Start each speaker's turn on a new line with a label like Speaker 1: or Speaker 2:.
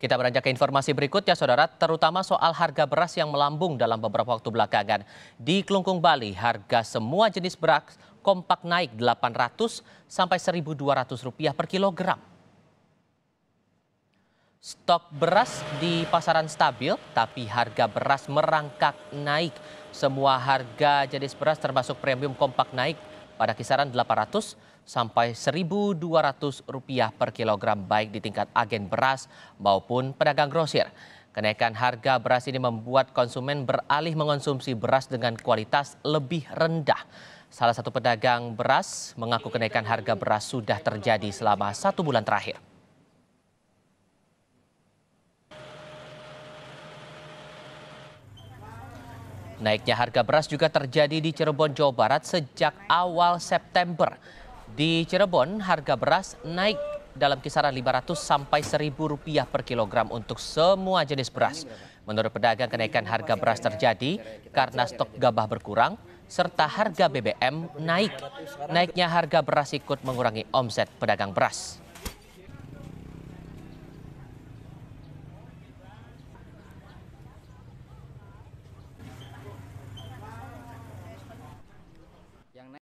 Speaker 1: Kita beranjak ke informasi berikutnya, saudara, terutama soal harga beras yang melambung dalam beberapa waktu belakangan. Di Kelungkung, Bali, harga semua jenis beras kompak naik 800 sampai 1.200 rupiah per kilogram. Stok beras di pasaran stabil, tapi harga beras merangkak naik. Semua harga jenis beras termasuk premium kompak naik pada kisaran 800 sampai 1.200 rupiah per kilogram baik di tingkat agen beras maupun pedagang grosir. Kenaikan harga beras ini membuat konsumen beralih mengonsumsi beras dengan kualitas lebih rendah. Salah satu pedagang beras mengaku kenaikan harga beras sudah terjadi selama satu bulan terakhir. Naiknya harga beras juga terjadi di Cirebon, Jawa Barat sejak awal September. Di Cirebon, harga beras naik dalam kisaran 500 sampai 1000 rupiah per kilogram untuk semua jenis beras. Menurut pedagang, kenaikan harga beras terjadi karena stok gabah berkurang serta harga BBM naik. Naiknya harga beras ikut mengurangi omset pedagang beras.